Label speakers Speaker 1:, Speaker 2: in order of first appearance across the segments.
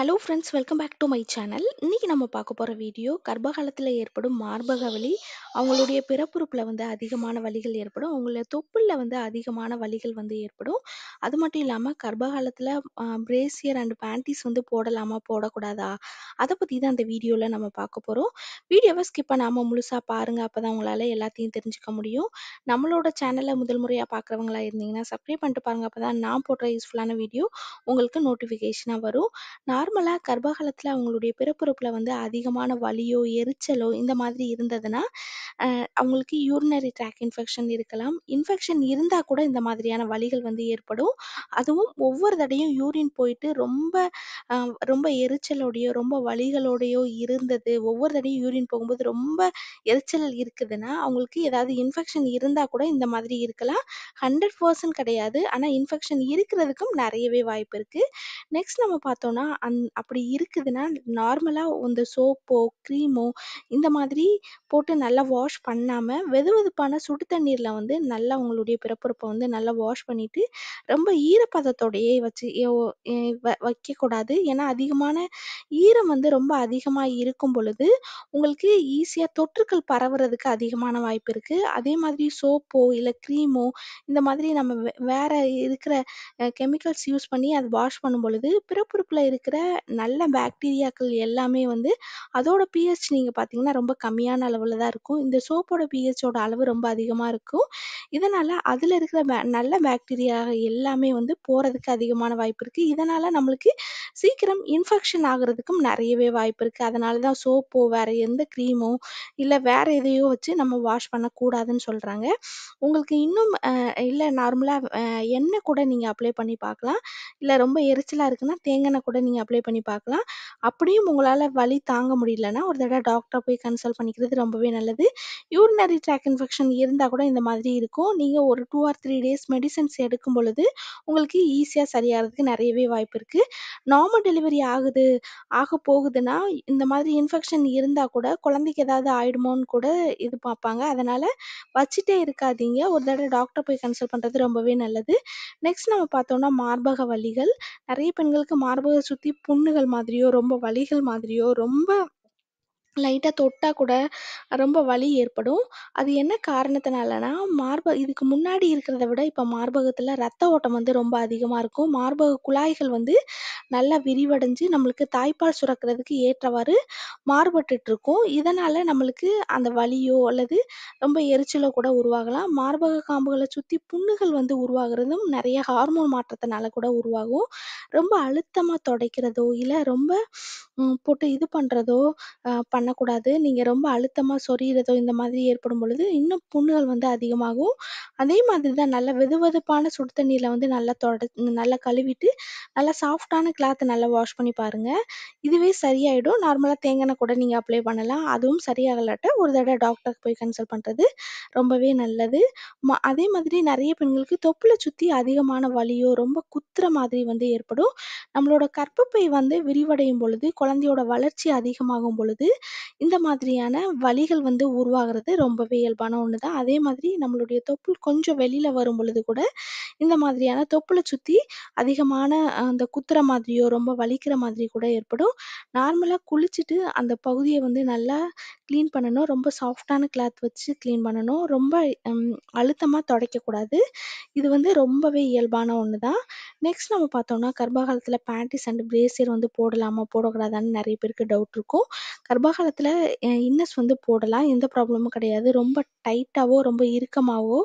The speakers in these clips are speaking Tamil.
Speaker 1: hello friends welcome back to my channel இன்றைக்கி நம்ம பார்க்க போகிற வீடியோ கர்ப்பகாலத்தில் ஏற்படும் மார்பக வலி அவங்களுடைய பிறப்புறுப்பில் வந்து அதிகமான வலிகள் ஏற்படும் அவங்களுடைய தொப்புளில் வந்து அதிகமான வலிகள் வந்து ஏற்படும் அது மட்டும் இல்லாமல் கர்ப்பகாலத்தில் பிரேசியர் அண்ட் பேண்டிஸ் வந்து போடலாமா போடக்கூடாதா அதை பற்றி தான் அந்த வீடியோவில் நம்ம பார்க்க போகிறோம் வீடியோவை ஸ்கிப் பண்ணாமல் முழுசாக பாருங்கள் அப்போ தான் உங்களால் எல்லாத்தையும் தெரிஞ்சுக்க முடியும் நம்மளோட சேனலை முதல் முறையாக பார்க்குறவங்களா இருந்தீங்கன்னா சப்ஸ்கிரைப் பண்ணிட்டு பாருங்கள் அப்போ தான் நான் போடுற யூஸ்ஃபுல்லான வீடியோ உங்களுக்கு நோட்டிஃபிகேஷனாக வரும் நான் நார்மலாக கர்ப்பகாலத்தில் அவங்களுடைய பிறப்புறுப்பில் வந்து அதிகமான வலியோ எரிச்சலோ இந்த மாதிரி இருந்ததுன்னா அவங்களுக்கு யூரினரி ட்ராக் இன்ஃபெக்ஷன் இருக்கலாம் இன்ஃபெக்ஷன் இருந்தால் கூட இந்த மாதிரியான வலிகள் வந்து ஏற்படும் அதுவும் ஒவ்வொரு தடையும் யூரின் போயிட்டு ரொம்ப ரொம்ப எரிச்சலோடையோ ரொம்ப வலிகளோடையோ இருந்தது ஒவ்வொரு தடையும் யூரின் போகும்போது ரொம்ப எரிச்சல் இருக்குதுன்னா அவங்களுக்கு ஏதாவது இன்ஃபெக்ஷன் இருந்தால் கூட இந்த மாதிரி இருக்கலாம் ஹண்ட்ரட் பர்சன்ட் கிடையாது ஆனால் இன்ஃபெக்ஷன் இருக்கிறதுக்கும் நிறையவே வாய்ப்பு இருக்குது நெக்ஸ்ட் நம்ம பார்த்தோன்னா அந்த அப்படி இருக்குதுன்னா நார்மலாக இந்த சோப்போ க்ரீமோ இந்த மாதிரி போட்டு நல்லா வாஷ் பண்ணாமல் வெது வெதுப்பான சுடு தண்ணீரில் வந்து நல்லா உங்களுடைய பிறப்புறுப்பை வந்து நல்லா வாஷ் பண்ணிவிட்டு ரொம்ப ஈரப்பதத்தோடையே வச்சு வைக்கக்கூடாது ஏன்னா அதிகமான ஈரம் வந்து ரொம்ப அதிகமாக இருக்கும் பொழுது உங்களுக்கு ஈஸியாக தொற்றுக்கள் பரவுறதுக்கு அதிகமான வாய்ப்பு இருக்குது அதே மாதிரி சோப்போ இல்லை க்ரீமோ இந்த மாதிரி நம்ம வேறு இருக்கிற கெமிக்கல்ஸ் யூஸ் பண்ணி அதை வாஷ் பண்ணும் பொழுது பிறப்புறுப்பில் இருக்கிற நல்ல பாக்டீரியாக்கள் எல்லாமே வந்து அதோட பிஹெச் நீங்கள் பார்த்தீங்கன்னா ரொம்ப கம்மியான அளவில் தான் இருக்கும் இந்த சோப்போட பிஹெச்சோட அளவு ரொம்ப அதிகமாக இருக்கும் இதனால் அதில் இருக்கிற நல்ல பாக்டீரியா எல்லாமே வந்து போகிறதுக்கு அதிகமான வாய்ப்பு இருக்குது இதனால் நம்மளுக்கு சீக்கிரம் இன்ஃபெக்ஷன் ஆகிறதுக்கும் நிறையவே வாய்ப்பு இருக்குது அதனால தான் சோப்போ வேறு எந்த க்ரீமோ இல்லை வேறு எதையோ வச்சு நம்ம வாஷ் பண்ணக்கூடாதுன்னு சொல்கிறாங்க உங்களுக்கு இன்னும் இல்லை நார்மலாக எண்ணெய் கூட நீங்கள் அப்ளை பண்ணி பார்க்கலாம் இல்லை ரொம்ப எரிச்சலாக இருக்குன்னா தேங்காய் கூட நீங்கள் அப்ளை பண்ணி பார்க்கலாம் அப்படியும் உங்களால் வலி தாங்க முடியலன்னா ஒரு தடவை டாக்டரை போய் கன்சல்ட் பண்ணிக்கிறது ரொம்பவே நல்லது யூரினரி ட்ராக் இன்ஃபெக்ஷன் இருந்தால் கூட இந்த மாதிரி இருக்கும் நீங்கள் ஒரு two or three days medicines எடுக்கும் பொழுது உங்களுக்கு ஈஸியாக சரியாகிறதுக்கு நிறையவே வாய்ப்பு இருக்குது நார்மல் டெலிவரி ஆகுது ஆக போகுதுன்னா இந்த மாதிரி இன்ஃபெக்ஷன் இருந்தால் கூட குழந்தைக்கு ஏதாவது ஆயிடுமோன்னு கூட இது பார்ப்பாங்க அதனால் வச்சுட்டே இருக்காதீங்க ஒரு தடவை டாக்டர் போய் கன்சல்ட் பண்ணுறது ரொம்பவே நல்லது நெக்ஸ்ட் நம்ம பார்த்தோம்னா மார்பக வழிகள் நிறைய பெண்களுக்கு மார்பக சுற்றி புண்ணுகள் மாதிரியோ ரொம்ப வலிகள் மாதிரியோ ரொம்ப லைட்டாக தொட்டால் கூட ரொம்ப வலி ஏற்படும் அது என்ன காரணத்தினாலனா மார்ப இதுக்கு முன்னாடி இருக்கிறத விட இப்போ மார்பகத்தில் ரத்த ஓட்டம் வந்து ரொம்ப அதிகமாக இருக்கும் மார்பக குழாய்கள் வந்து நல்லா விரிவடைஞ்சு நம்மளுக்கு தாய்ப்பால் சுரக்கிறதுக்கு ஏற்றவாறு மாறுபட்டுட்ருக்கும் இதனால் நம்மளுக்கு அந்த வலியோ அல்லது ரொம்ப எரிச்சலோ கூட உருவாகலாம் மார்பக காம்புகளை சுற்றி புண்ணுகள் வந்து உருவாகிறதும் நிறைய ஹார்மோன் மாற்றத்தினால கூட உருவாகும் ரொம்ப அழுத்தமாக தொடைக்கிறதோ இல்லை ரொம்ப போட்டு இது பண்ணுறதோ பண்ண பண்ணக்கூடாது நீங்கள் ரொம்ப அழுத்தமாக சொரியறதோ இந்த மாதிரி ஏற்படும் பொழுது இன்னும் புண்ணுகள் வந்து அதிகமாகும் அதே மாதிரி தான் நல்லா வெதுவெதுப்பான சுடு தண்ணியில வந்து நல்லா தொட நல்லா கழுவிட்டு நல்லா சாஃப்டான கிளாத்தை நல்லா வாஷ் பண்ணி பாருங்கள் இதுவே சரியாயிடும் நார்மலாக தேங்காய் கூட நீங்கள் அப்ளை பண்ணலாம் அதுவும் சரியாகலாட்ட ஒரு தடவை டாக்டருக்கு போய் கன்சல்ட் பண்ணுறது ரொம்பவே நல்லது அதே மாதிரி நிறைய பெண்களுக்கு தொப்பில் சுற்றி அதிகமான வலியோ ரொம்ப குத்துற மாதிரி வந்து ஏற்படும் நம்மளோட கற்பப்பை வந்து விரிவடையும் பொழுது குழந்தையோட வளர்ச்சி அதிகமாகும் பொழுது இந்த மாதிரியான வலிகள் வந்து உருவாகிறது ரொம்பவே இயல்பான ஒன்று தான் அதே மாதிரி நம்மளுடைய தொப்புள் கொஞ்சம் வெளியில் வரும் பொழுது கூட இந்த மாதிரியான தொப்புளை சுற்றி அதிகமான அந்த குத்துற மாதிரியோ ரொம்ப வலிக்கிற மாதிரி கூட ஏற்படும் நார்மலாக குளிச்சுட்டு அந்த பகுதியை வந்து நல்லா க்ளீன் பண்ணணும் ரொம்ப சாஃப்டான கிளாத் வச்சு க்ளீன் பண்ணணும் ரொம்ப அழுத்தமாக துடைக்கக்கூடாது இது வந்து ரொம்பவே இயல்பான ஒன்று தான் நெக்ஸ்ட் நம்ம பார்த்தோம்னா கர்ப்பகாலத்தில் பேண்டிஸ் அண்ட் பிரேசியர் வந்து போடலாமா போடக்கூடாதான்னு நிறைய பேருக்கு டவுட் இருக்கும் கர்ப்பகாலத்தில் இன்னஸ் வந்து போடலாம் எந்த ப்ராப்ளமும் கிடையாது ரொம்ப டைட்டாகவோ ரொம்ப இறுக்கமாகவோ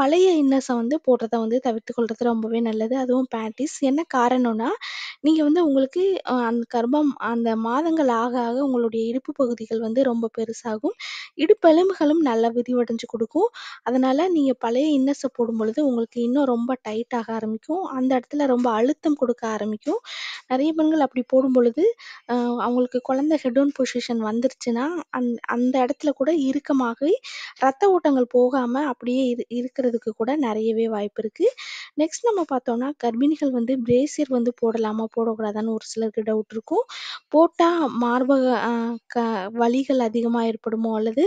Speaker 1: பழைய இன்னஸை வந்து போடுறத வந்து தவிர்த்து கொள்றது ரொம்பவே நல்லது அதுவும் பேண்டிஸ் என்ன காரணம்னா நீங்கள் வந்து உங்களுக்கு அந்த கர்ப்பம் அந்த மாதங்கள் ஆக ஆக உங்களுடைய இடுப்பு பகுதிகள் வந்து ரொம்ப பெருசாகும் இடுப்பெலும்புகளும் நல்லா விதிவடைஞ்சு கொடுக்கும் அதனால் நீங்கள் பழைய இன்னஸை போடும் பொழுது உங்களுக்கு இன்னும் ரொம்ப டைட் ஆக ஆரம்பிக்கும் அந்த இடத்துல ரொம்ப அழுத்தம் கொடுக்க ஆரம்பிக்கும் நிறைய பெண்கள் அப்படி போடும் பொழுது அஹ் அவங்களுக்கு குழந்தை ஹெட்டோன் பொசிஷன் வந்துருச்சுன்னா அந் அந்த இடத்துல கூட இறுக்கமாகி ரத்த ஓட்டங்கள் போகாம அப்படியே இரு இருக்கிறதுக்கு கூட நிறையவே வாய்ப்பு இருக்கு நெக்ஸ்ட் நம்ம பார்த்தோம்னா கர்ப்பிணிகள் வந்து பிரேசியர் வந்து போடலாமா போடக்கூடாதான்னு ஒரு சிலருக்கு டவுட் இருக்கும் போட்டால் மார்பக க வலிகள் அதிகமாக ஏற்படுமோ அல்லது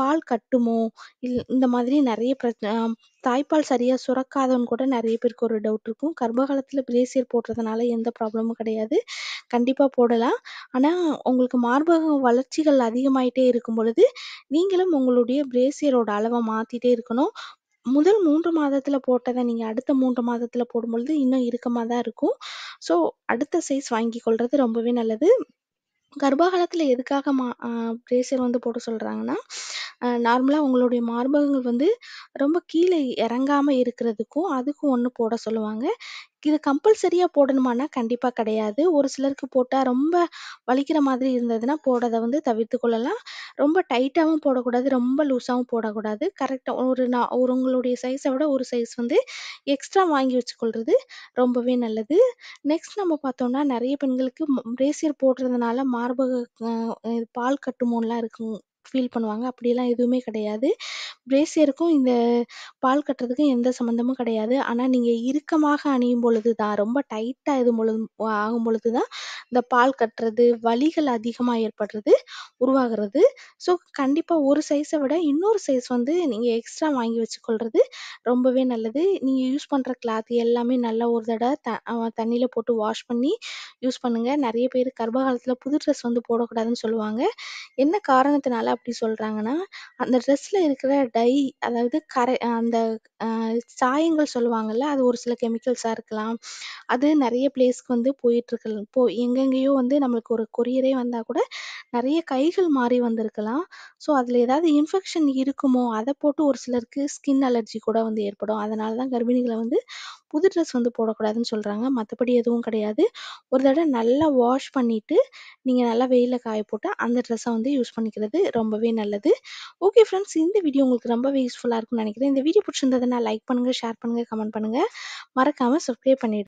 Speaker 1: பால் கட்டுமோ இல் இந்த மாதிரி நிறைய பிரச்சனை தாய்ப்பால் சரியாக சுரக்காதவன் கூட நிறைய பேருக்கு ஒரு டவுட் இருக்கும் இருக்கும் கர்ப்பகாலத்தில் பிரேசியர் போடுறதுனால எந்த ப்ராப்ளமும் கிடையாது கண்டிப்பாக போடலாம் ஆனால் உங்களுக்கு மார்பக வளர்ச்சிகள் அதிகமாயிட்டே இருக்கும் பொழுது நீங்களும் உங்களுடைய பிரேசியரோட அளவை மாற்றிட்டே இருக்கணும் முதல் மூன்று மாதத்தில் போட்டதை நீங்கள் அடுத்த மூன்று மாதத்தில் போடும்பொழுது இன்னும் இறுக்கமாக தான் இருக்கும் ஸோ அடுத்த சைஸ் வாங்கி கொள்வது ரொம்பவே நல்லது கர்ப்பகாலத்தில் எதுக்காக மா பிரேசியர் வந்து போட சொல்கிறாங்கன்னா நார்மலாக உங்களுடைய மார்பகங்கள் வந்து ரொம்ப கீழே இறங்காமல் இருக்கிறதுக்கும் அதுக்கும் ஒன்று போட சொல்லுவாங்க இது கம்பல்சரியாக போடணுமானா கண்டிப்பாக கிடையாது ஒரு சிலருக்கு போட்டால் ரொம்ப வலிக்கிற மாதிரி இருந்ததுன்னா போடதை வந்து தவிர்த்து கொள்ளலாம் ரொம்ப டைட்டாகவும் போடக்கூடாது ரொம்ப லூஸாகவும் போடக்கூடாது கரெக்டாக ஒரு நான் ஒரு உங்களுடைய சைஸை விட ஒரு சைஸ் வந்து எக்ஸ்ட்ரா வாங்கி வச்சுக்கொள்வது ரொம்பவே நல்லது நெக்ஸ்ட் நம்ம பார்த்தோம்னா நிறைய பெண்களுக்கு பிரேசியர் போடுறதுனால மார்பக பால் கட்டுமோன்லாம் இருக்கும் ஃபீல் பண்ணுவாங்க அப்படியெல்லாம் எதுவுமே கிடையாது பிரேசியருக்கும் இந்த பால் கட்டுறதுக்கும் எந்த சம்மந்தமும் கிடையாது ஆனால் நீங்கள் இறுக்கமாக அணியும் பொழுது தான் ரொம்ப டைட்டாக இது பொழுது ஆகும் பொழுது தான் இந்த பால் கட்டுறது வலிகள் அதிகமாக ஏற்படுறது உருவாகிறது ஸோ கண்டிப்பாக ஒரு சைஸை விட இன்னொரு சைஸ் வந்து நீங்கள் எக்ஸ்ட்ரா வாங்கி வச்சுக்கொள்வது ரொம்பவே நல்லது நீங்கள் யூஸ் பண்ணுற கிளாத் எல்லாமே நல்லா ஒரு தடவை த தண்ணியில் போட்டு வாஷ் பண்ணி யூஸ் பண்ணுங்கள் நிறைய பேர் கர்ப்ப காலத்தில் புது ட்ரெஸ் வந்து போடக்கூடாதுன்னு சொல்லுவாங்க என்ன காரணத்தினால அப்படி சொல்றாங்கன்னா அந்த ட்ரெஸ்ல இருக்கிற டை அதாவது கரை அந்த ஆஹ் சாயங்கள் சொல்லுவாங்கல்ல அது ஒரு சில கெமிக்கல்ஸா இருக்கலாம் அது நிறைய place க்கு வந்து போயிட்டு இருக்கு இப்போ எங்கெங்கேயோ வந்து நம்மளுக்கு ஒரு courier ஏ வந்தா கூட நிறைய கைகள் மாறி வந்திருக்கலாம் ஸோ அதில் ஏதாவது இன்ஃபெக்ஷன் இருக்குமோ அதை போட்டு ஒரு சிலருக்கு ஸ்கின் அலர்ஜி கூட வந்து ஏற்படும் அதனால தான் கர்ப்பிணிகளை வந்து புது ட்ரெஸ் வந்து போடக்கூடாதுன்னு சொல்கிறாங்க மற்றபடி எதுவும் கிடையாது ஒரு தடவை நல்லா வாஷ் பண்ணிவிட்டு நீங்கள் நல்லா வெயிலில் காய போட்டு அந்த ட்ரெஸ்ஸை வந்து யூஸ் பண்ணிக்கிறது ரொம்பவே நல்லது ஓகே ஃப்ரெண்ட்ஸ் இந்த வீடியோ உங்களுக்கு ரொம்பவே யூஸ்ஃபுல்லாக இருக்கும்னு நினைக்கிறேன் இந்த வீடியோ பிடிச்சிருந்ததுன்னா லைக் பண்ணுங்கள் ஷேர் பண்ணுங்கள் கமெண்ட் பண்ணுங்கள் மறக்காமல் சப்ஸ்கிரைப் பண்ணிவிடுங்க